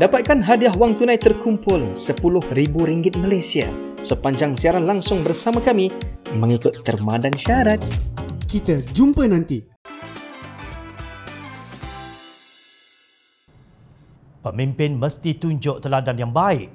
Dapatkan hadiah wang tunai terkumpul RM10,000 Malaysia sepanjang siaran langsung bersama kami mengikut terma dan syarat. Kita jumpa nanti. Pemimpin mesti tunjuk teladan yang baik.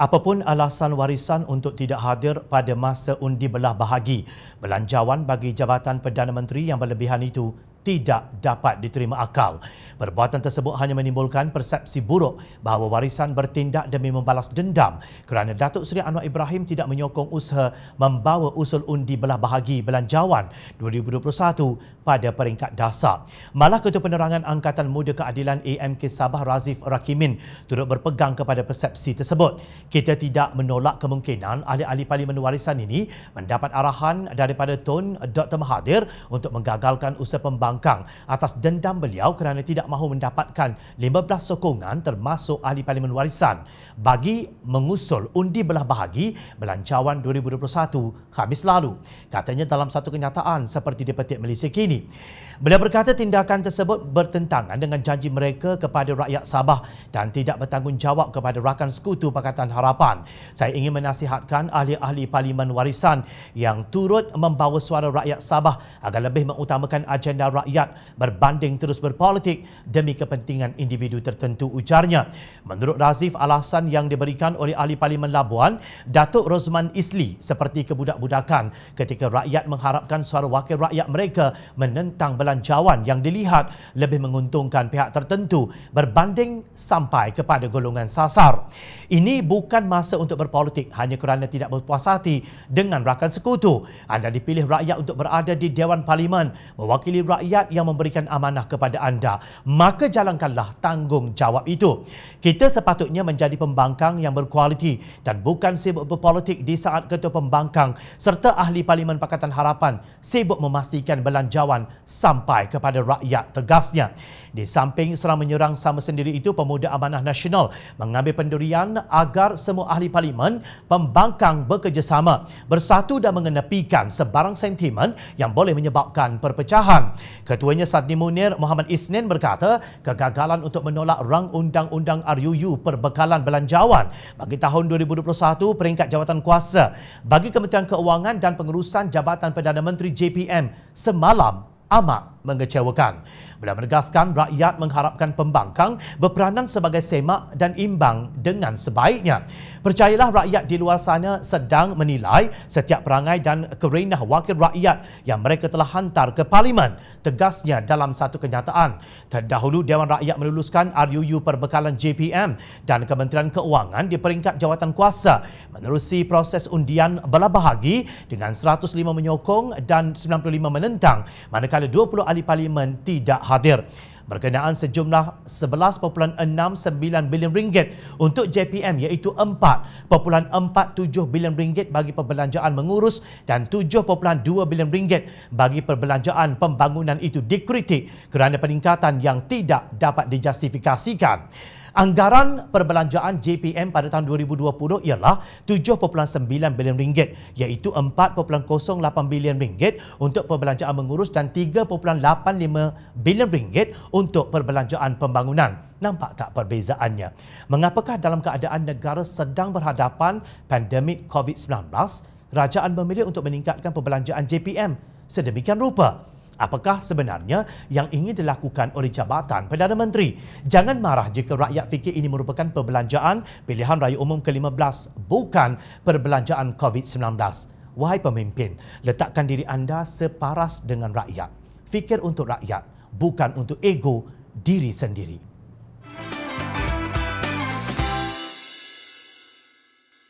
Apapun alasan warisan untuk tidak hadir pada masa undi belah bahagi, belanjawan bagi Jabatan Perdana Menteri yang berlebihan itu tidak dapat diterima akal. Perbuatan tersebut hanya menimbulkan persepsi buruk bahawa warisan bertindak demi membalas dendam kerana Datuk Seri Anwar Ibrahim tidak menyokong usaha membawa usul undi belah bahagi belanjawan 2021 pada peringkat dasar. Malah Ketua Penerangan Angkatan Muda Keadilan AMK Sabah Razif Rakimin turut berpegang kepada persepsi tersebut. Kita tidak menolak kemungkinan ahli-ahli Parlimen Warisan ini mendapat arahan daripada Tun Dr. Mahathir untuk menggagalkan usaha pembangunan membangkang atas dendam beliau kerana tidak mahu mendapatkan 15 sokongan termasuk ahli parlimen warisan bagi mengusul undi belah bahagi belanjawan 2021 Khamis lalu. Katanya dalam satu kenyataan seperti dipetik Malaysia kini. Beliau berkata tindakan tersebut bertentangan dengan janji mereka kepada rakyat Sabah dan tidak bertanggungjawab kepada rakan sekutu Pakatan Harapan. Saya ingin menasihatkan ahli-ahli parlimen warisan yang turut membawa suara rakyat Sabah agar lebih mengutamakan agenda rakyat rakyat berbanding terus berpolitik demi kepentingan individu tertentu ujarnya. Menurut Razif, alasan yang diberikan oleh Ahli Parlimen Labuan, Datuk Rosman Isli seperti kebudak-budakan ketika rakyat mengharapkan suara wakil rakyat mereka menentang belanjawan yang dilihat lebih menguntungkan pihak tertentu berbanding sampai kepada golongan sasar. Ini bukan masa untuk berpolitik hanya kerana tidak berpuas hati dengan rakan sekutu. Anda dipilih rakyat untuk berada di Dewan Parlimen mewakili rakyat rakyat yang memberikan amanah kepada anda. Maka jalankanlah tanggungjawab itu. Kita sepatutnya menjadi pembangkang yang berkualiti dan bukan sibuk berpolitik di saat ketua pembangkang serta ahli Parlimen Pakatan Harapan sibuk memastikan belanjawan sampai kepada rakyat tegasnya. Di samping serang menyerang sama sendiri itu, Pemuda Amanah Nasional mengambil pendirian agar semua ahli Parlimen pembangkang bekerjasama bersatu dan mengenepikan sebarang sentimen yang boleh menyebabkan perpecahan. Ketuanya Sadni Munir Muhammad Isnin berkata kegagalan untuk menolak rang undang-undang RUU perbekalan belanjawan bagi tahun 2021 peringkat jabatan kuasa bagi Kementerian Keuangan dan Pengurusan Jabatan Perdana Menteri JPM semalam amat mengecewakan. Beliau menegaskan rakyat mengharapkan pembangkang berperanan sebagai semak dan imbang dengan sebaiknya. Percayalah rakyat di luar sana sedang menilai setiap perangai dan kerenah wakil rakyat yang mereka telah hantar ke parlimen, tegasnya dalam satu kenyataan. Terdahulu Dewan Rakyat meluluskan RUU Perbekalan JPM dan Kementerian Keuangan di peringkat jawatan kuasa menerusi proses undian belah bahagi dengan 105 menyokong dan 95 menentang, manakala 20 ahli ahli parlimen tidak hadir berkenaan sejumlah 11.69 bilion ringgit untuk JPM iaitu 4.47 bilion ringgit bagi perbelanjaan mengurus dan 7.2 bilion ringgit bagi perbelanjaan pembangunan itu dikritik kerana peningkatan yang tidak dapat dijustifikasikan. Anggaran perbelanjaan JPM pada tahun 2020 ialah 7.9 bilion ringgit iaitu 4.08 bilion ringgit untuk perbelanjaan mengurus dan 3.85 bilion ringgit untuk perbelanjaan pembangunan. Nampak tak perbezaannya? Mengapakah dalam keadaan negara sedang berhadapan pandemik COVID-19, kerajaan memilih untuk meningkatkan perbelanjaan JPM sedemikian rupa? Apakah sebenarnya yang ingin dilakukan oleh Jabatan Perdana Menteri? Jangan marah jika rakyat fikir ini merupakan perbelanjaan pilihan raya umum ke-15 bukan perbelanjaan COVID-19. Wahai pemimpin, letakkan diri anda separas dengan rakyat. Fikir untuk rakyat, bukan untuk ego diri sendiri.